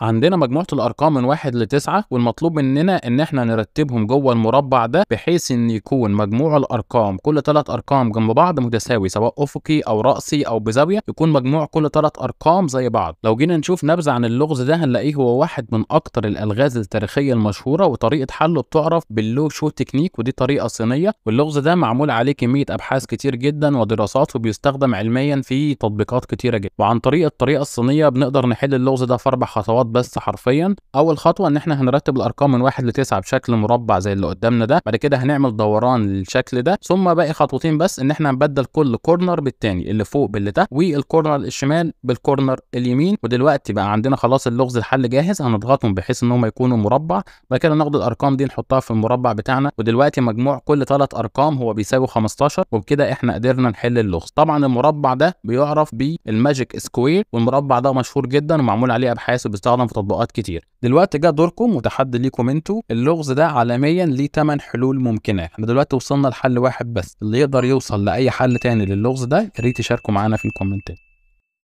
عندنا مجموعة الأرقام من واحد لتسعة والمطلوب مننا إن إحنا نرتبهم جوه المربع ده بحيث إن يكون مجموع الأرقام كل ثلاث أرقام جنب بعض متساوي سواء أفقي أو رأسي أو بزاوية يكون مجموع كل ثلاث أرقام زي بعض لو جينا نشوف نبذة عن اللغز ده هنلاقيه هو واحد من أكتر الألغاز التاريخية المشهورة وطريقة حله بتعرف باللو شو تكنيك ودي طريقة صينية واللغز ده معمول عليه كمية أبحاث كتير جدا ودراسات وبيستخدم علميا في تطبيقات كتيرة جدا وعن طريق الطريقة الصينية بنقدر نحل اللغز ده في أربع خطوات خطوات بس حرفيا اول خطوه ان احنا هنرتب الارقام من واحد لتسعة بشكل مربع زي اللي قدامنا ده بعد كده هنعمل دوران للشكل ده ثم باقي خطوتين بس ان احنا هنبدل كل كورنر بالتاني اللي فوق باللي تحت والكورنر الشمال بالكورنر اليمين ودلوقتي بقى عندنا خلاص اللغز الحل جاهز هنضغطهم بحيث ان هم يكونوا مربع بعد كده ناخد الارقام دي نحطها في المربع بتاعنا ودلوقتي مجموع كل ثلاث ارقام هو بيساوي 15 وبكده احنا قدرنا نحل اللغز طبعا المربع ده بيعرف بالماجيك سكوير والمربع ده مشهور جدا ومعمول عليه ابحاث وبيستخدم بتستخدم في تطبيقات كتير دلوقتي جه دوركم وتحدي ليكم انتوا اللغز ده عالميا ليه 8 حلول ممكنه احنا دلوقتي وصلنا لحل واحد بس اللي يقدر يوصل لاي حل تاني للغز ده يا ريت تشاركوا معانا في الكومنتات